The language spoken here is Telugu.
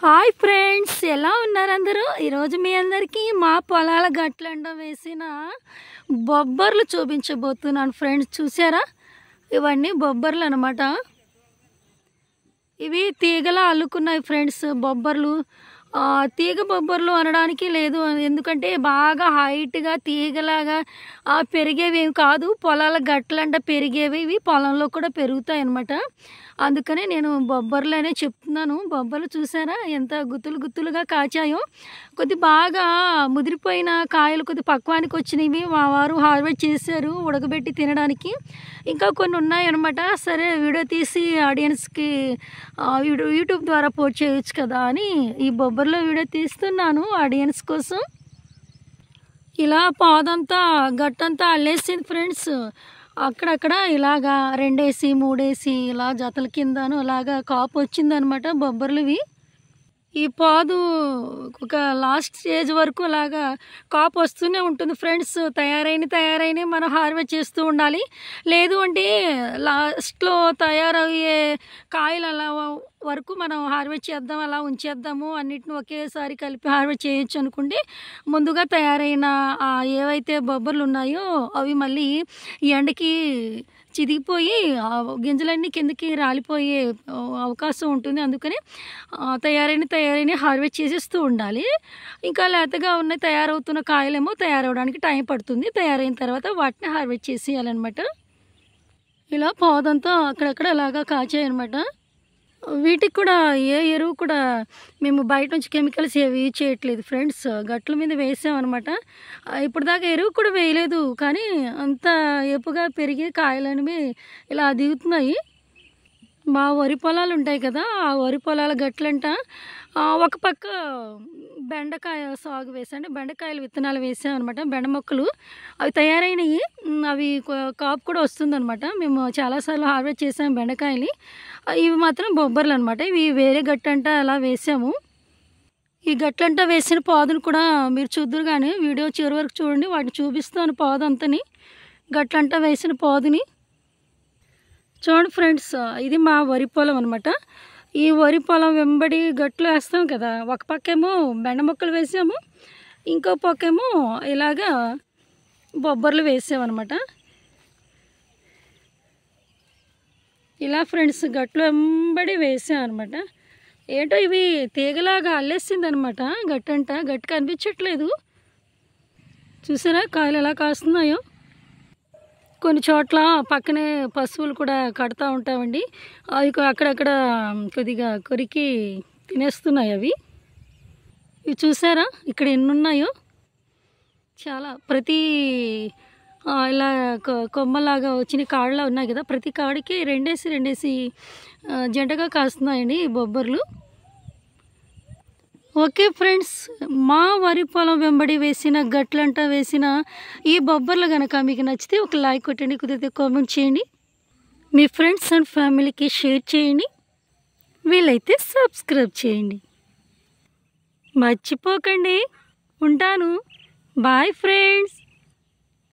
హాయ్ ఫ్రెండ్స్ ఎలా ఉన్నారు అందరూ ఈరోజు మీ అందరికీ మా పొలాల గట్లండ వేసిన బొబ్బర్లు చూపించబోతున్నాను ఫ్రెండ్స్ చూసారా ఇవన్నీ బొబ్బర్లు అనమాట ఇవి తీగలా అల్లుకున్నాయి ఫ్రెండ్స్ బొబ్బర్లు తీగ బొబ్బర్లు అనడానికి లేదు ఎందుకంటే బాగా హైట్గా తీగలాగా పెరిగేవి ఏమి కాదు పొలాల గట్లంట పెరిగేవి ఇవి పొలంలో కూడా పెరుగుతాయి అనమాట అందుకనే నేను బొబ్బర్లు అనే చెప్తున్నాను బొబ్బర్లు చూసారా ఎంత గుత్తులు గుత్తులుగా కాచాయో కొద్ది బాగా ముదిరిపోయిన కాయలు కొద్ది పక్వానికి వచ్చినవి మా వారు హార్వెస్ట్ చేశారు ఉడకబెట్టి తినడానికి ఇంకా కొన్ని ఉన్నాయన్నమాట సరే వీడియో తీసి ఆడియన్స్కి యూట్యూబ్ ద్వారా పోస్ట్ చేయొచ్చు కదా అని ఈ బొబ్బ రబ్బర్లో వీడియో తీస్తున్నాను ఆడియన్స్ కోసం ఇలా పాదంతా గట్టంతా అల్లేసింది ఫ్రెండ్స్ అక్కడక్కడ ఇలాగా రెండేసి మూడేసి ఇలా జతల కిందను ఇలాగా కాపు వచ్చిందనమాట బొబ్బర్లువి ఈ పాదు ఒక లాస్ట్ స్టేజ్ వరకు అలాగా కాపు వస్తూనే ఉంటుంది ఫ్రెండ్స్ తయారైన తయారైన మనం హార్వెస్ట్ చేస్తూ ఉండాలి లేదు అంటే లాస్ట్లో తయారయ్యే కాయలు అలా వరకు మనం హార్వెస్ట్ చేద్దాం అలా ఉంచేద్దాము అన్నిటిని ఒకేసారి కలిపి హార్వెస్ట్ చేయొచ్చు అనుకుంటే ముందుగా తయారైన ఏవైతే బొబ్బర్లు ఉన్నాయో అవి మళ్ళీ ఎండకి చిదిగిపోయి గింజలన్నీ కిందకి రాలిపోయే అవకాశం ఉంటుంది అందుకని తయారైన తయారైన హార్వెస్ట్ చేసేస్తూ ఉండాలి ఇంకా లేతగా ఉన్న తయారవుతున్న కాయలేమో తయారవడానికి టైం పడుతుంది తయారైన తర్వాత వాటిని హార్వెస్ట్ చేసేయాలన్నమాట ఇలా పోదంతా అక్కడక్కడ అలాగా కాచాయనమాట వీటికి కూడా ఏ ఎరువు కూడా మేము బయట నుంచి కెమికల్స్ ఏవి చేయట్లేదు ఫ్రెండ్స్ గట్ల మీద వేసామన్నమాట ఇప్పుడు దాకా ఎరువు కూడా వేయలేదు కానీ అంత ఎప్పుగా పెరిగే కాయలనేవి ఇలా దిగుతున్నాయి మా వరి పొలాలు ఉంటాయి కదా ఆ వరి పొలాల గట్లంట ఒక పక్క బెండకాయ సాగు వేసాను బెండకాయలు విత్తనాలు వేసాం అనమాట బెండ మొక్కలు అవి తయారైనవి అవి కాపు కూడా వస్తుందనమాట మేము చాలాసార్లు హార్వెస్ట్ చేసాము బెండకాయలు ఇవి మాత్రం బొబ్బర్లు అనమాట ఇవి వేరే గట్టంట అలా వేసాము ఈ గట్లంటా వేసిన పాదును కూడా మీరు చూద్దరు కానీ వీడియో చివరి వరకు చూడండి వాటిని చూపిస్తాను పాదు అంతని గట్లంటా వేసిన పాదుని చూడండి ఫ్రెండ్స్ ఇది మా వరి పొలం అనమాట ఈ వరి పొలం వెంబడి గట్లు వేస్తాం కదా ఒక పక్కేమో బెండ మొక్కలు వేసాము ఇంకో పక్కేమో ఇలాగా బొబ్బర్లు వేసామన్నమాట ఇలా ఫ్రెండ్స్ గట్లు వెంబడి అనమాట ఏంటో ఇవి తీగలాగా అల్లేసింది గట్టంట గట్టు కనిపించట్లేదు చూసారా కాయలు ఎలా కాస్తున్నాయో కొన్ని చోట్ల పక్కనే పశువులు కూడా కడతా ఉంటామండి అవి అక్కడక్కడ కొద్దిగా కొరికి తినేస్తున్నాయి అవి ఇవి చూసారా ఇక్కడ ఎన్ని ఉన్నాయో చాలా ప్రతి ఇలా కొమ్మలాగా వచ్చిన కాళ్ళ ఉన్నాయి కదా ప్రతి కాడికి రెండేసి రెండేసి జంటగా కాస్తున్నాయండి బొబ్బర్లు ఓకే ఫ్రెండ్స్ మా వరి పొలం వెంబడి వేసిన గట్లంట వేసిన ఈ బొబ్బర్లు కనుక మీకు నచ్చితే ఒక లైక్ కొట్టండి కుదిరితే కామెంట్ చేయండి మీ ఫ్రెండ్స్ అండ్ ఫ్యామిలీకి షేర్ చేయండి వీలైతే సబ్స్క్రైబ్ చేయండి మర్చిపోకండి ఉంటాను బాయ్ ఫ్రెండ్స్